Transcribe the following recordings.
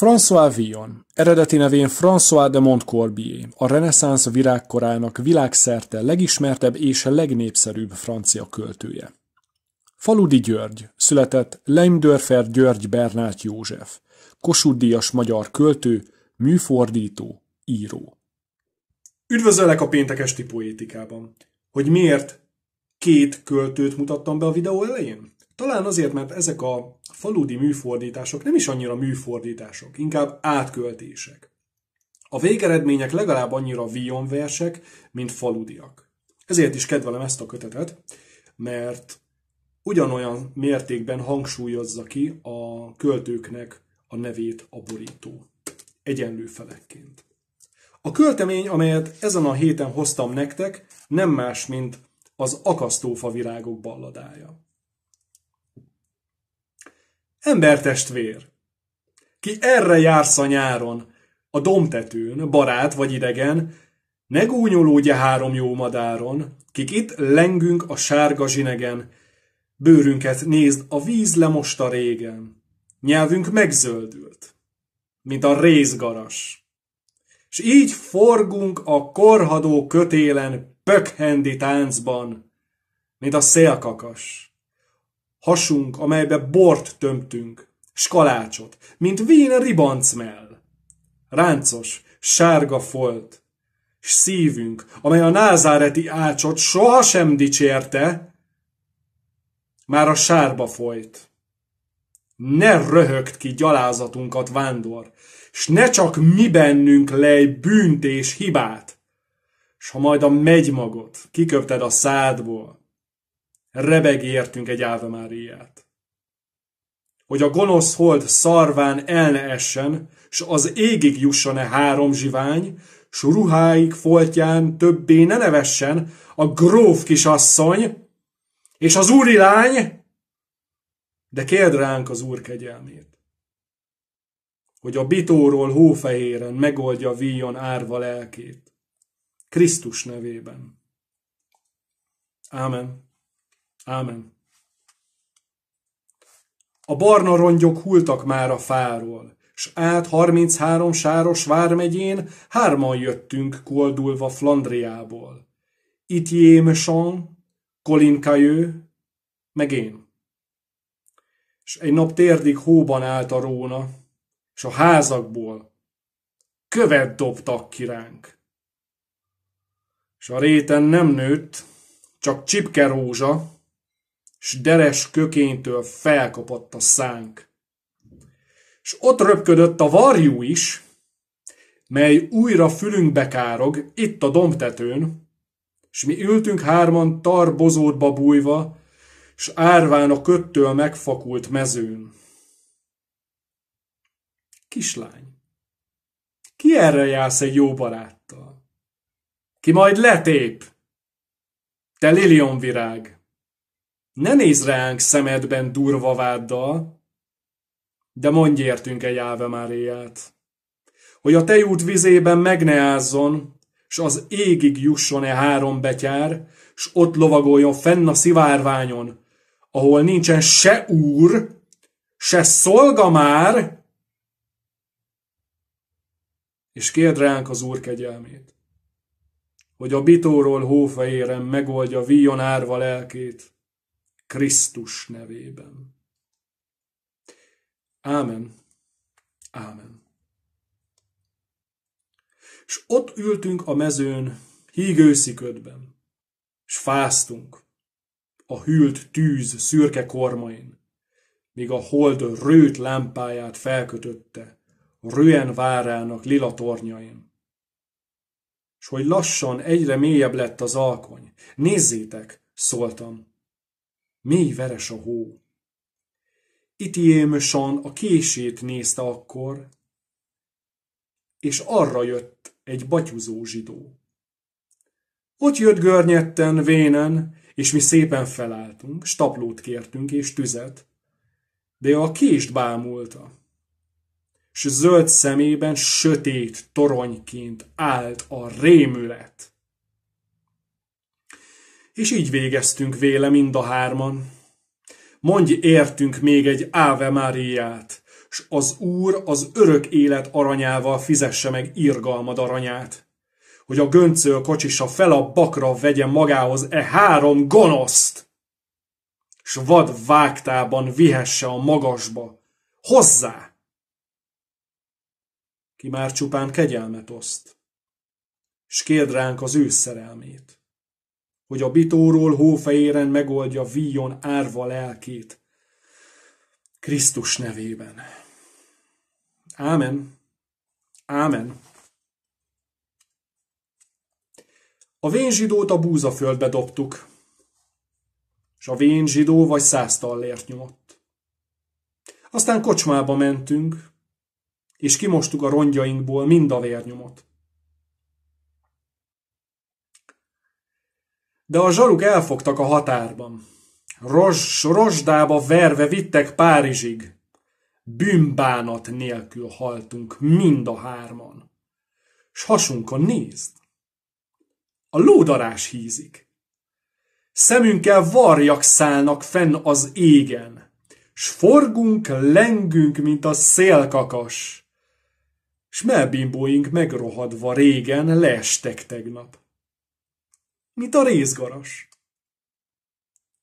François Villon, eredeti nevén François de Montcorbier, a reneszánsz virágkorának világszerte legismertebb és legnépszerűbb francia költője. Faludi György, született Leimdörfer György Bernát József, kosudíjas magyar költő, műfordító, író. Üdvözöllek a péntek esti poétikában. Hogy miért két költőt mutattam be a videó elején? Talán azért, mert ezek a faludi műfordítások nem is annyira műfordítások, inkább átköltések. A végeredmények legalább annyira vionversek, mint faludiak. Ezért is kedvelem ezt a kötetet, mert ugyanolyan mértékben hangsúlyozza ki a költőknek a nevét a borító. Egyenlő felekként. A költemény, amelyet ezen a héten hoztam nektek, nem más, mint az akasztófa virágok balladája. Embertestvér, ki erre jársz a nyáron, a domtetőn, barát vagy idegen, ne gúnyolódj három jó madáron, kik itt lengünk a sárga zsinegen, bőrünket nézd, a víz lemosta régen, nyelvünk megzöldült, mint a rézgaras. S így forgunk a korhadó kötélen, pökhendi táncban, mint a szélkakas hasunk, amelybe bort tömtünk, skalácsot, mint vén ribancmell. Ráncos, sárga folt, s szívünk, amely a názáreti ácsot sohasem dicsérte, már a sárba folyt. Ne röhögt ki gyalázatunkat, vándor, s ne csak mi bennünk lej bűnt és hibát, s ha majd a megymagot kiköpted a szádból, rebeg értünk egy Áve Hogy a gonosz hold szarván el ne essen, s az égig jusson-e három zsivány, s ruháik foltján többé ne nevessen a gróf kisasszony és az úri lány, de kérd ránk az úr kegyelmét, hogy a bitóról hófehéren megoldja víjon árva lelkét, Krisztus nevében. Ámen. Ámen. A barna rongyok hultak már a fáról, s át 33 sáros vármegyén hárman jöttünk koldulva Flandriából. Itt Jémeson, Colin meg én. És egy nap térdig hóban állt a róna, és a házakból követ dobtak ránk. És a réten nem nőtt, csak csipke rózsa, s deres kökénytől felkapott a szánk. S ott röpködött a varjú is, mely újra fülünkbe károg, itt a dombtetőn, s mi ültünk hárman tarbozótba bújva, s árván a köttől megfakult mezőn. Kislány, ki erre jársz egy jó baráttal? Ki majd letép? Te virág ne nézz ránk szemedben durva váddal, de mondj értünk egy Áve Máriát, hogy a út vizében meg ne ázzon, s az égig jusson-e három betyár, s ott lovagoljon fenn a szivárványon, ahol nincsen se úr, se szolga már, és kérd ránk az úr kegyelmét, hogy a bitóról hófehéren megoldja víjon árva lelkét, Krisztus nevében. Ámen. Ámen. És ott ültünk a mezőn, hígősziködben, és fáztunk a hűlt tűz szürke kormain, míg a hold rőt lámpáját felkötötte, rően várának lila tornyain. És hogy lassan egyre mélyebb lett az alkony. Nézzétek, szóltam, mély veres a hó. Itiémösan a kését nézte akkor, és arra jött egy batyuzó zsidó. Ott jött görnyetten, vénen, és mi szépen felálltunk, staplót kértünk és tüzet, de a kést bámulta, s zöld szemében sötét toronyként állt a rémület és így végeztünk véle mind a hárman. Mondj értünk még egy Ave Máriát, s az Úr az örök élet aranyával fizesse meg irgalmad aranyát, hogy a göncöl kocsisa fel a bakra vegye magához e három gonoszt, s vad vágtában vihesse a magasba, hozzá! Ki már csupán kegyelmet oszt, s kérd ránk az ő szerelmét hogy a bitóról hófehéren megoldja víjon árva lelkét. Krisztus nevében. Ámen. Ámen. A vén zsidót a búzaföldbe dobtuk, és a vén zsidó vagy száz tallért nyomott. Aztán kocsmába mentünk, és kimostuk a rongyainkból mind a vérnyomot. De a zsaruk elfogtak a határban. Ros, rosdába verve vittek Párizsig. Bűnbánat nélkül haltunk mind a hárman. S hasunkon nézd! A lódarás hízik. Szemünkkel varjak szállnak fenn az égen, s forgunk, lengünk, mint a szélkakas, s melbimbóink megrohadva régen leestek tegnap mint a részgaras?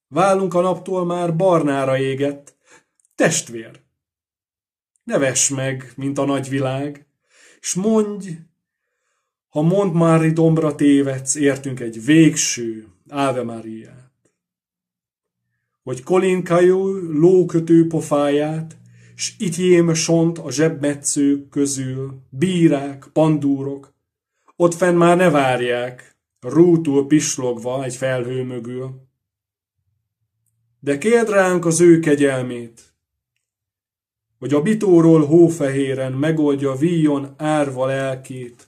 Válunk a naptól már barnára égett. Testvér! Ne vess meg, mint a nagyvilág, s mondj, ha mond Mári dombra tévedsz, értünk egy végső Ave Máriát. Hogy Colin Cajó lókötő pofáját, s jém sont a zsebmetszők közül, bírák, pandúrok, ott fenn már ne várják, rútul pislogva egy felhő mögül. De kérd ránk az ő kegyelmét, hogy a bitóról hófehéren megoldja víjon árva lelkét,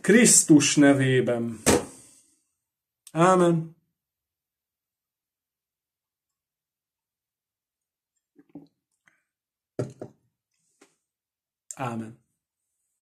Krisztus nevében. Ámen. Ámen.